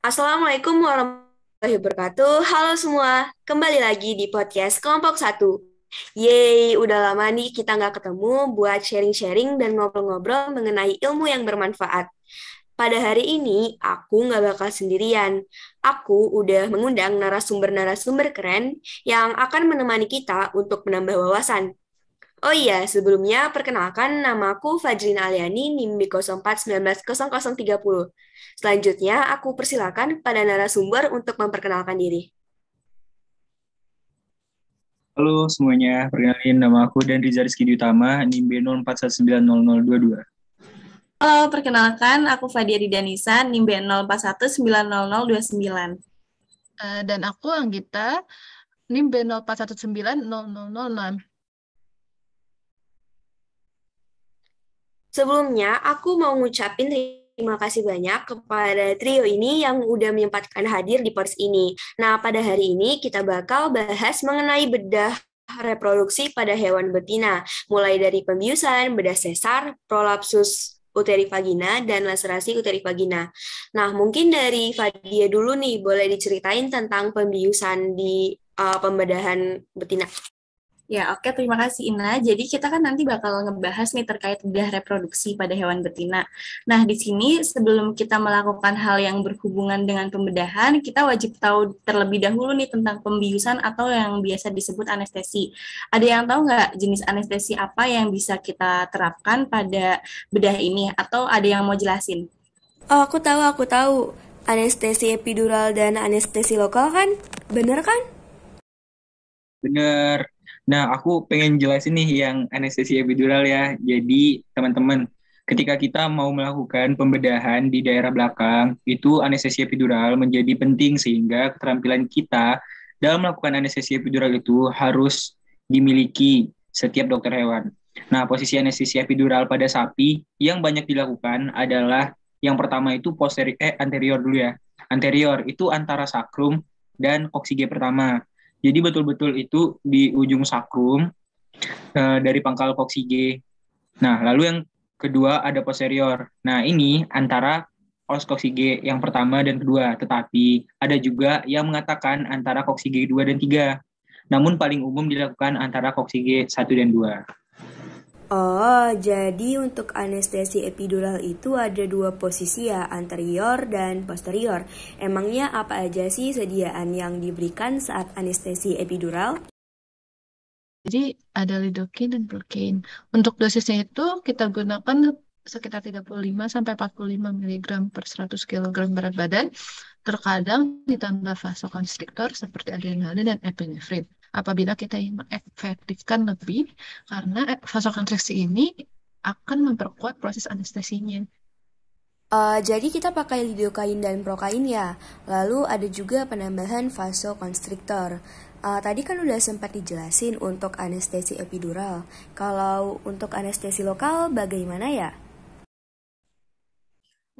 Assalamualaikum warahmatullahi wabarakatuh. Halo semua, kembali lagi di podcast Kelompok Satu. Yeay, udah lama nih kita nggak ketemu buat sharing-sharing dan ngobrol-ngobrol mengenai ilmu yang bermanfaat. Pada hari ini, aku nggak bakal sendirian. Aku udah mengundang narasumber-narasumber keren yang akan menemani kita untuk menambah wawasan. Oh iya, sebelumnya perkenalkan nama aku Fajrin Aliani, NIM 04190030. Selanjutnya, aku persilakan pada narasumber untuk memperkenalkan diri. Halo semuanya, perkenalkan nama aku dan Riza Rizky Utama, NIM B04190022. Halo, perkenalkan aku Fadia Ridanisa, NIM B04190029. Eh, dan aku Anggita, NIM B04190006. Sebelumnya, aku mau ngucapin terima kasih banyak kepada trio ini yang udah menyempatkan hadir di pers ini. Nah, pada hari ini kita bakal bahas mengenai bedah reproduksi pada hewan betina, mulai dari pembiusan, bedah sesar, prolapsus uteri vagina, dan laserasi uteri vagina. Nah, mungkin dari Fadia dulu nih, boleh diceritain tentang pembiusan di uh, pembedahan betina. Ya, oke, terima kasih Ina. Jadi kita kan nanti bakal ngebahas nih terkait bedah reproduksi pada hewan betina. Nah, di sini sebelum kita melakukan hal yang berhubungan dengan pembedahan, kita wajib tahu terlebih dahulu nih tentang pembiusan atau yang biasa disebut anestesi. Ada yang tahu nggak jenis anestesi apa yang bisa kita terapkan pada bedah ini? Atau ada yang mau jelasin? Oh, aku tahu, aku tahu. Anestesi epidural dan anestesi lokal kan? Bener kan? Bener, Nah, aku pengen jelasin nih yang anestesi epidural ya. Jadi, teman-teman, ketika kita mau melakukan pembedahan di daerah belakang, itu anestesi epidural menjadi penting sehingga keterampilan kita dalam melakukan anestesi epidural itu harus dimiliki setiap dokter hewan. Nah, posisi anestesi epidural pada sapi yang banyak dilakukan adalah yang pertama itu posterior eh anterior dulu ya. Anterior itu antara sakrum dan oksigen pertama. Jadi betul-betul itu di ujung sakrum uh, dari pangkal koksige. Nah, lalu yang kedua ada posterior. Nah, ini antara os koksige yang pertama dan kedua, tetapi ada juga yang mengatakan antara koksige 2 dan 3. Namun paling umum dilakukan antara koksige 1 dan 2. Oh, jadi untuk anestesi epidural itu ada dua posisi ya, anterior dan posterior. Emangnya apa aja sih sediaan yang diberikan saat anestesi epidural? Jadi ada lidocaine dan procaine. Untuk dosisnya itu kita gunakan sekitar 35 sampai 45 mg per 100 kg berat badan, terkadang ditambah vasokonstriktor seperti adrenalin dan epinefrin apabila kita ingin mengefektifkan lebih karena eh, kontraksi ini akan memperkuat proses anestesinya. Uh, jadi kita pakai lidokain dan prokain ya. Lalu ada juga penambahan vasokonstriktor. Uh, eh, tadi kan udah sempat dijelasin untuk anestesi epidural. Kalau untuk anestesi lokal bagaimana ya?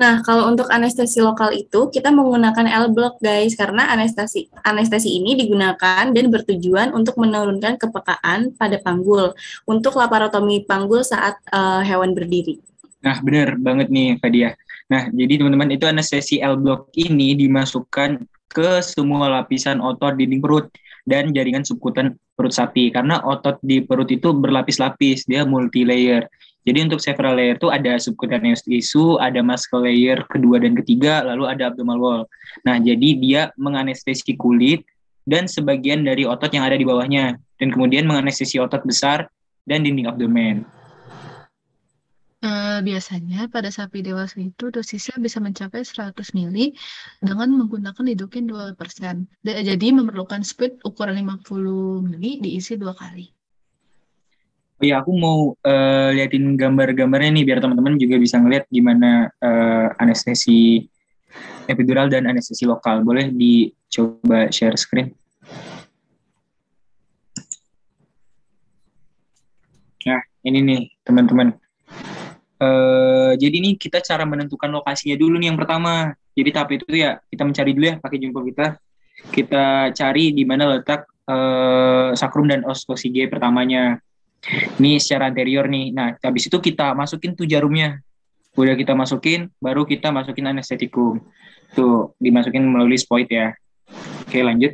Nah, kalau untuk anestesi lokal itu kita menggunakan L-block guys karena anestesi anestesi ini digunakan dan bertujuan untuk menurunkan kepekaan pada panggul untuk laparotomi panggul saat uh, hewan berdiri. Nah, benar banget nih Fadia. Nah, jadi teman-teman itu anestesi L-block ini dimasukkan ke semua lapisan otot dinding perut dan jaringan subkutan perut sapi karena otot di perut itu berlapis-lapis dia multi layer jadi untuk several layer itu ada subcutaneous tissue, ada muscle layer kedua dan ketiga, lalu ada abdominal wall. Nah, jadi dia menganestesi kulit dan sebagian dari otot yang ada di bawahnya, dan kemudian menganestesi otot besar dan dinding abdomen. Eh, biasanya pada sapi dewasa itu dosisnya bisa mencapai 100 mili dengan menggunakan lidokain 2%. persen. jadi memerlukan speed ukuran 50 mili diisi dua kali. Oh ya aku mau, uh, liatin gambar-gambarnya nih biar teman-teman juga bisa ngeliat gimana, uh, anestesi epidural dan anestesi lokal. Boleh dicoba share screen? Nah, ini nih teman-teman. Eh, jadi nih kita cara menentukan lokasinya dulu nih yang pertama. Jadi tapi itu ya kita mencari dulu ya pakai jempol kita. Kita cari di mana letak uh, sakrum dan os pertamanya. Ini secara anterior nih. Nah, habis itu kita masukin tuh jarumnya. Udah kita masukin, baru kita masukin anestetikum. Tuh, dimasukin melalui spoit ya. Oke, lanjut.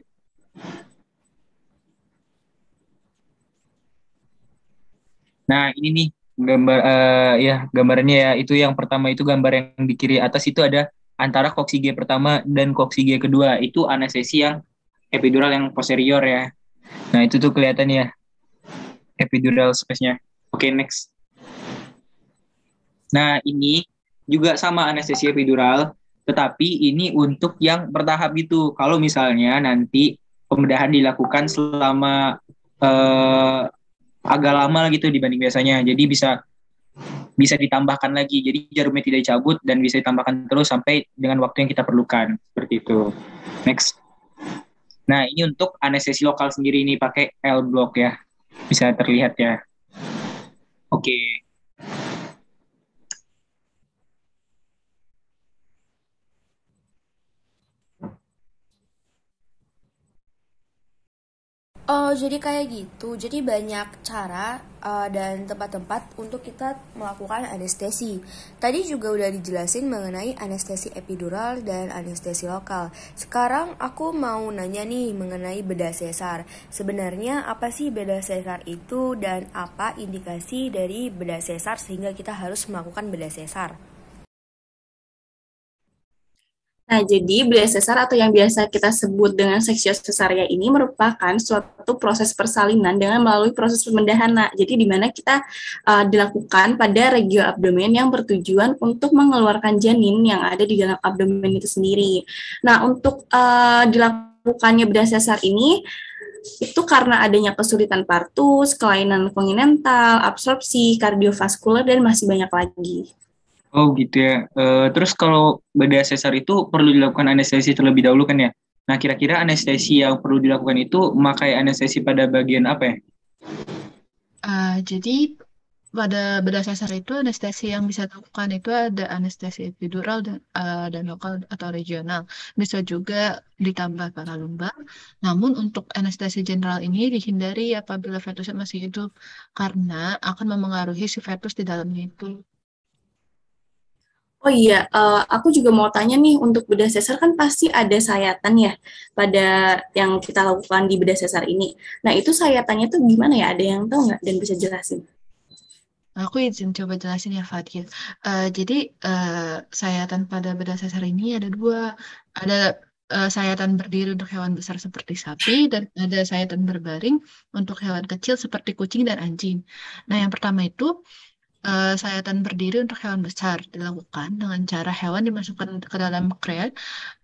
Nah, ini nih gambar uh, ya gambarnya ya itu yang pertama itu gambar yang di kiri atas itu ada antara koksi G pertama dan koksi G kedua itu anestesi yang epidural yang posterior ya nah itu tuh kelihatan ya epidural space-nya oke okay, next nah ini juga sama anestesi epidural tetapi ini untuk yang bertahap itu kalau misalnya nanti pembedahan dilakukan selama uh, agak lama gitu dibanding biasanya. Jadi bisa bisa ditambahkan lagi. Jadi jarumnya tidak dicabut dan bisa ditambahkan terus sampai dengan waktu yang kita perlukan. Seperti itu. Next. Nah, ini untuk anestesi lokal sendiri ini pakai L block ya. Bisa terlihat ya. Oke. Okay. Oh, jadi kayak gitu. Jadi banyak cara uh, dan tempat-tempat untuk kita melakukan anestesi. Tadi juga udah dijelasin mengenai anestesi epidural dan anestesi lokal. Sekarang aku mau nanya nih mengenai bedah sesar. Sebenarnya apa sih bedah sesar itu dan apa indikasi dari bedah sesar sehingga kita harus melakukan bedah sesar? Nah, jadi belia sesar atau yang biasa kita sebut dengan seksio sesaria ini merupakan suatu proses persalinan dengan melalui proses nah Jadi di mana kita uh, dilakukan pada regio abdomen yang bertujuan untuk mengeluarkan janin yang ada di dalam abdomen itu sendiri. Nah, untuk uh, dilakukannya belia sesar ini itu karena adanya kesulitan partus, kelainan kongenital, absorpsi, kardiovaskuler dan masih banyak lagi. Oh gitu ya. E, terus kalau bedah sesar itu perlu dilakukan anestesi terlebih dahulu kan ya? Nah kira-kira anestesi yang perlu dilakukan itu memakai anestesi pada bagian apa ya? Uh, jadi pada bedah sesar itu anestesi yang bisa dilakukan itu ada anestesi epidural dan uh, dan lokal atau regional. Bisa juga ditambah para paralumbal. Namun untuk anestesi general ini dihindari apabila fetusnya masih hidup karena akan memengaruhi si fetus di dalamnya itu. Oh iya, uh, aku juga mau tanya nih untuk bedah sesar kan pasti ada sayatan ya pada yang kita lakukan di bedah sesar ini. Nah itu sayatannya tuh gimana ya? Ada yang tahu nggak dan bisa jelasin? Aku izin coba jelasin ya Fadil. Uh, jadi uh, sayatan pada bedah sesar ini ada dua. Ada sayatan berdiri untuk hewan besar seperti sapi dan ada sayatan berbaring untuk hewan kecil seperti kucing dan anjing. Nah yang pertama itu uh, sayatan berdiri untuk hewan besar dilakukan dengan cara hewan dimasukkan ke dalam kren,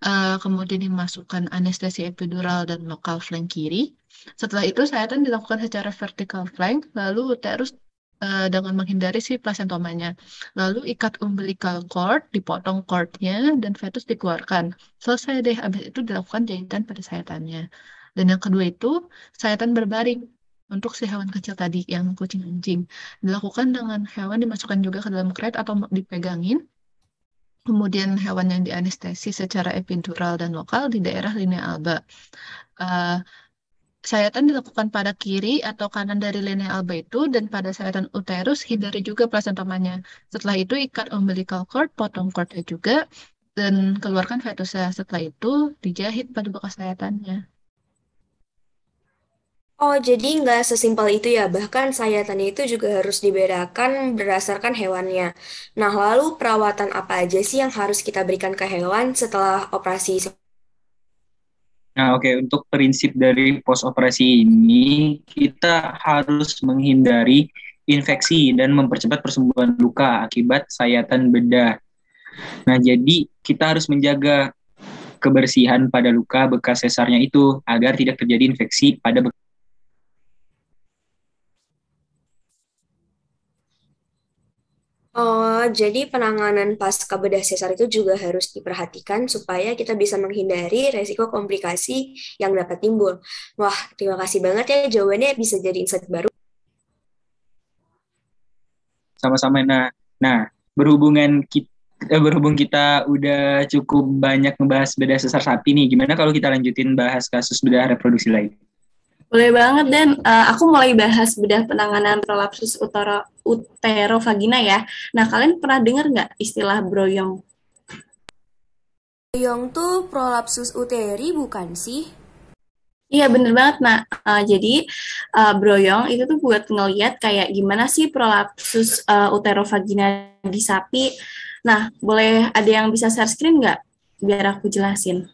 uh, eh, kemudian dimasukkan anestesi epidural dan lokal flank kiri. Setelah itu sayatan dilakukan secara vertikal flank, lalu terus eh, dengan menghindari si plasentomanya. Lalu ikat umbilical cord, dipotong cordnya, dan fetus dikeluarkan. Selesai deh, habis itu dilakukan jahitan pada sayatannya. Dan yang kedua itu sayatan berbaring untuk si hewan kecil tadi yang kucing-anjing. Dilakukan dengan hewan dimasukkan juga ke dalam kret atau dipegangin. Kemudian hewan yang dianestesi secara epidural dan lokal di daerah linea alba. Uh, sayatan dilakukan pada kiri atau kanan dari linea alba itu dan pada sayatan uterus hindari juga plasentomanya. Setelah itu ikat umbilical cord, potong cordnya juga dan keluarkan fetusnya. Setelah itu dijahit pada bekas sayatannya. Oh, jadi nggak sesimpel itu ya. Bahkan sayatannya itu juga harus dibedakan berdasarkan hewannya. Nah, lalu perawatan apa aja sih yang harus kita berikan ke hewan setelah operasi? Nah, oke, Untuk prinsip dari post operasi ini, kita harus menghindari infeksi dan mempercepat persembuhan luka akibat sayatan bedah. Nah, jadi kita harus menjaga kebersihan pada luka bekas sesarnya itu agar tidak terjadi infeksi pada bekas. Oh, jadi penanganan pas bedah sesar itu juga harus diperhatikan supaya kita bisa menghindari resiko komplikasi yang dapat timbul. Wah, terima kasih banget ya jawabannya bisa jadi insight baru. Sama-sama, nah. Nah, berhubungan kita eh, berhubung kita udah cukup banyak membahas bedah sesar sapi nih, gimana kalau kita lanjutin bahas kasus bedah reproduksi lain? Boleh banget, Dan. Uh, aku mulai bahas bedah penanganan prolapsus utero uterovagina ya. Nah, kalian pernah dengar nggak istilah broyong? Broyong tuh prolapsus uteri bukan sih? Iya bener banget nak. Uh, jadi uh, broyong itu tuh buat ngeliat kayak gimana sih prolapsus uh, uterovagina di sapi. Nah boleh ada yang bisa share screen nggak biar aku jelasin?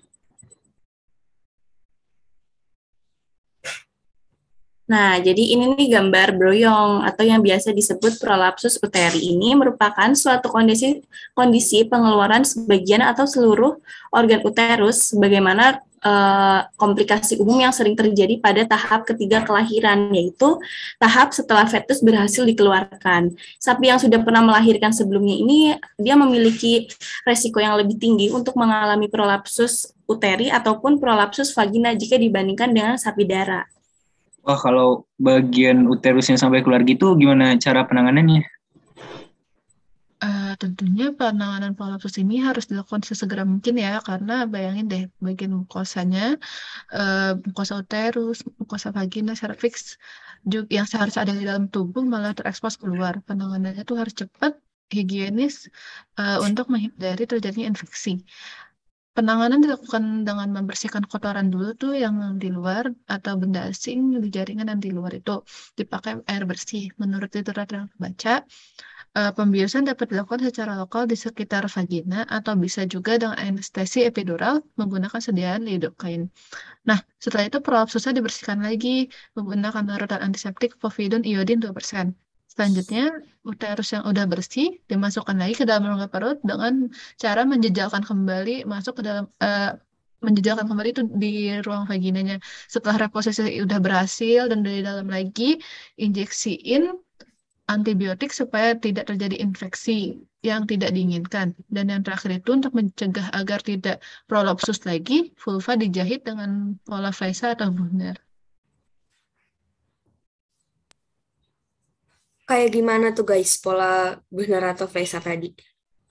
Nah, jadi ini nih gambar broyong atau yang biasa disebut prolapsus uteri ini merupakan suatu kondisi kondisi pengeluaran sebagian atau seluruh organ uterus Bagaimana eh, komplikasi umum yang sering terjadi pada tahap ketiga kelahiran yaitu tahap setelah fetus berhasil dikeluarkan. Sapi yang sudah pernah melahirkan sebelumnya ini dia memiliki resiko yang lebih tinggi untuk mengalami prolapsus uteri ataupun prolapsus vagina jika dibandingkan dengan sapi darah. Wah kalau bagian uterusnya sampai keluar gitu gimana cara penanganannya? Uh, tentunya penanganan prolapsus ini harus dilakukan sesegera mungkin ya karena bayangin deh bagian mukosanya uh, eh, mukosa uterus, mukosa vagina, serviks juga yang seharusnya ada di dalam tubuh malah terekspos keluar. Penanganannya itu harus cepat, higienis uh, untuk menghindari terjadinya infeksi. Penanganan dilakukan dengan membersihkan kotoran dulu tuh yang di luar atau benda asing di jaringan dan di luar itu dipakai air bersih. Menurut literatur yang terbaca, eh, pembiusan dapat dilakukan secara lokal di sekitar vagina atau bisa juga dengan anestesi epidural menggunakan sediaan lidokain. Nah, setelah itu prolapsusnya dibersihkan lagi menggunakan larutan antiseptik povidon iodin Selanjutnya, uterus yang udah bersih dimasukkan lagi ke dalam rongga perut dengan cara menjejalkan kembali masuk ke dalam uh, menjejalkan kembali itu di ruang vaginanya. Setelah reposisi udah berhasil dan dari dalam lagi injeksiin antibiotik supaya tidak terjadi infeksi yang tidak diinginkan. Dan yang terakhir itu untuk mencegah agar tidak prolapsus lagi, vulva dijahit dengan pola Faisal atau Bunner. kayak gimana tuh guys pola benar atau Faisal tadi?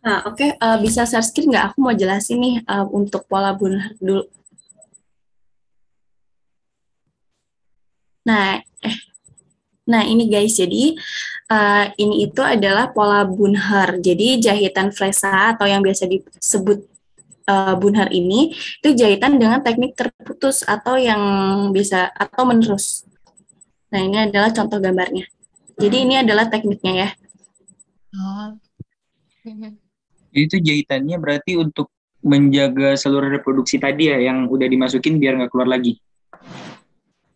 Nah, oke, okay. uh, eh, bisa share screen nggak? Aku mau jelasin nih uh, untuk pola Bunar dulu. Nah, eh, Nah, ini guys, jadi uh, ini itu adalah pola Bunher. Jadi jahitan fresa atau yang biasa disebut uh, Bunher ini itu jahitan dengan teknik terputus atau yang bisa atau menerus. Nah, ini adalah contoh gambarnya. Jadi ini adalah tekniknya ya. Oh. Itu jahitannya berarti untuk menjaga seluruh reproduksi tadi ya yang udah dimasukin biar nggak keluar lagi.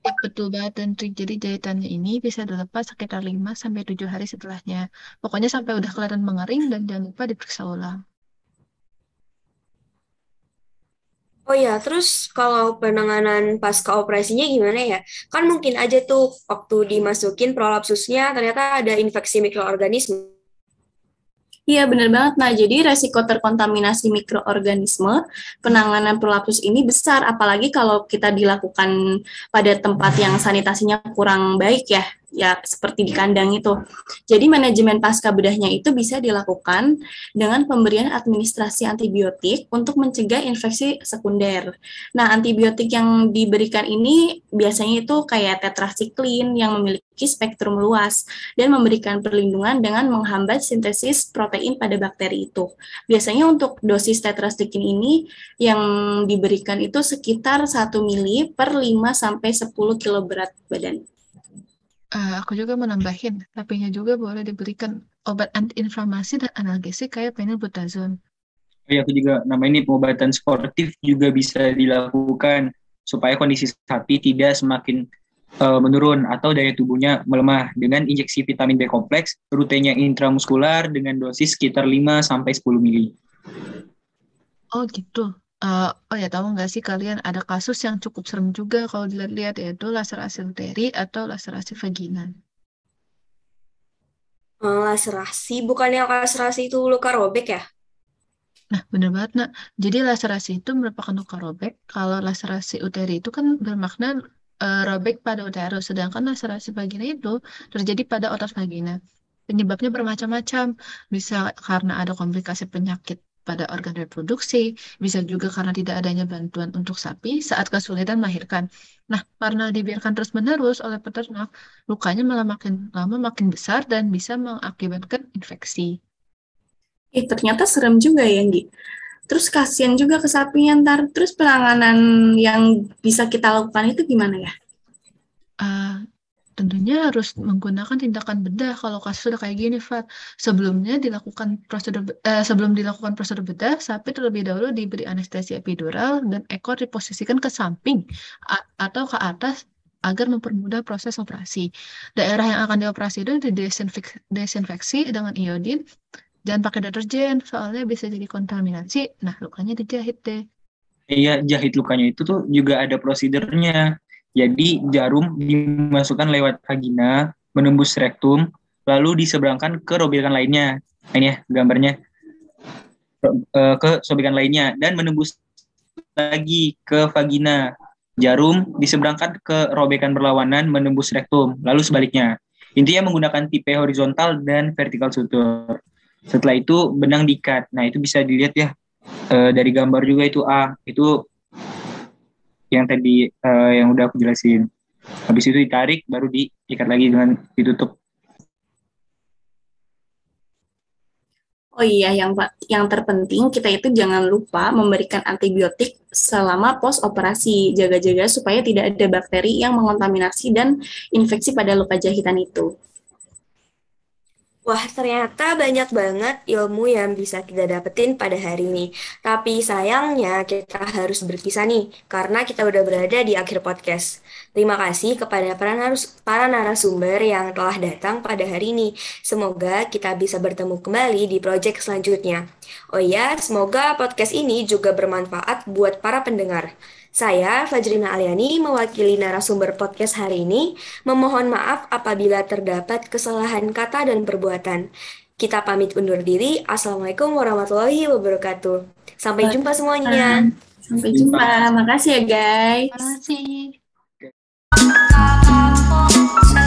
Eh, betul banget tentu. Jadi jahitannya ini bisa dilepas sekitar 5 sampai 7 hari setelahnya. Pokoknya sampai udah kelihatan mengering dan jangan lupa diperiksa ulang. Oh ya, terus kalau penanganan pasca operasinya gimana ya? Kan mungkin aja tuh waktu dimasukin prolapsusnya ternyata ada infeksi mikroorganisme. Iya benar banget. Nah jadi resiko terkontaminasi mikroorganisme penanganan prolapsus ini besar, apalagi kalau kita dilakukan pada tempat yang sanitasinya kurang baik ya ya seperti di kandang itu. Jadi manajemen pasca bedahnya itu bisa dilakukan dengan pemberian administrasi antibiotik untuk mencegah infeksi sekunder. Nah, antibiotik yang diberikan ini biasanya itu kayak tetrasiklin yang memiliki spektrum luas dan memberikan perlindungan dengan menghambat sintesis protein pada bakteri itu. Biasanya untuk dosis tetrasiklin ini yang diberikan itu sekitar 1 mili per 5 sampai 10 kilo berat badan. Uh, aku juga menambahin, tapinya juga boleh diberikan obat antiinflamasi dan analgesik kayak penilbutazon. Oh ya, aku juga nama ini pengobatan sportif juga bisa dilakukan supaya kondisi sapi tidak semakin uh, menurun atau daya tubuhnya melemah dengan injeksi vitamin B kompleks rutenya intramuskular dengan dosis sekitar 5 sampai 10 mili. Oh gitu. Uh, oh ya tahu nggak sih kalian ada kasus yang cukup serem juga kalau dilihat-lihat yaitu laserasi uteri atau laserasi vagina. Eh, laserasi, bukan bukannya laserasi itu luka robek ya? Nah, benar banget, Nak. Jadi laserasi itu merupakan luka robek. Kalau laserasi uteri itu kan bermakna uh, robek pada uterus, sedangkan laserasi vagina itu terjadi pada otot vagina. Penyebabnya bermacam-macam, bisa karena ada komplikasi penyakit pada organ reproduksi, bisa juga karena tidak adanya bantuan untuk sapi saat kesulitan melahirkan. Nah, karena dibiarkan terus-menerus oleh peternak, lukanya malah makin lama makin besar dan bisa mengakibatkan infeksi. Eh, ternyata serem juga ya, Nggi. Terus kasihan juga ke sapinya ntar. Terus penanganan yang bisa kita lakukan itu gimana ya? Tentunya harus menggunakan tindakan bedah kalau kasus sudah kayak gini, Fat. Sebelumnya dilakukan prosedur eh, sebelum dilakukan prosedur bedah, sapi terlebih dahulu diberi anestesi epidural dan ekor diposisikan ke samping atau ke atas agar mempermudah proses operasi. Daerah yang akan dioperasi itu didesinfeksi dengan iodin. Jangan pakai deterjen, soalnya bisa jadi kontaminasi. Nah, lukanya dijahit deh. Iya, jahit lukanya itu tuh juga ada prosedurnya. Jadi jarum dimasukkan lewat vagina, menembus rektum, lalu diseberangkan ke robekan lainnya. Nah, ini ya gambarnya. Eh, ke sobekan lainnya dan menembus lagi ke vagina. Jarum diseberangkan ke robekan berlawanan menembus rektum, lalu sebaliknya. Intinya menggunakan tipe horizontal dan vertikal sutur. Setelah itu benang diikat. Nah, itu bisa dilihat ya e, dari gambar juga itu A. Itu yang tadi uh, yang udah aku jelasin. Habis itu ditarik baru diikat lagi dengan ditutup. Oh iya, yang yang terpenting kita itu jangan lupa memberikan antibiotik selama pos operasi jaga-jaga supaya tidak ada bakteri yang mengontaminasi dan infeksi pada luka jahitan itu. Wah, ternyata banyak banget ilmu yang bisa kita dapetin pada hari ini. Tapi sayangnya kita harus berpisah nih, karena kita udah berada di akhir podcast. Terima kasih kepada para, narus- para narasumber yang telah datang pada hari ini. Semoga kita bisa bertemu kembali di proyek selanjutnya. Oh ya, semoga podcast ini juga bermanfaat buat para pendengar. Saya, Fajrina Aliani, mewakili narasumber podcast hari ini, memohon maaf apabila terdapat kesalahan kata dan perbuatan. Kita pamit undur diri. Assalamualaikum warahmatullahi wabarakatuh. Sampai jumpa semuanya. Sampai jumpa. Makasih ya guys. Makasih.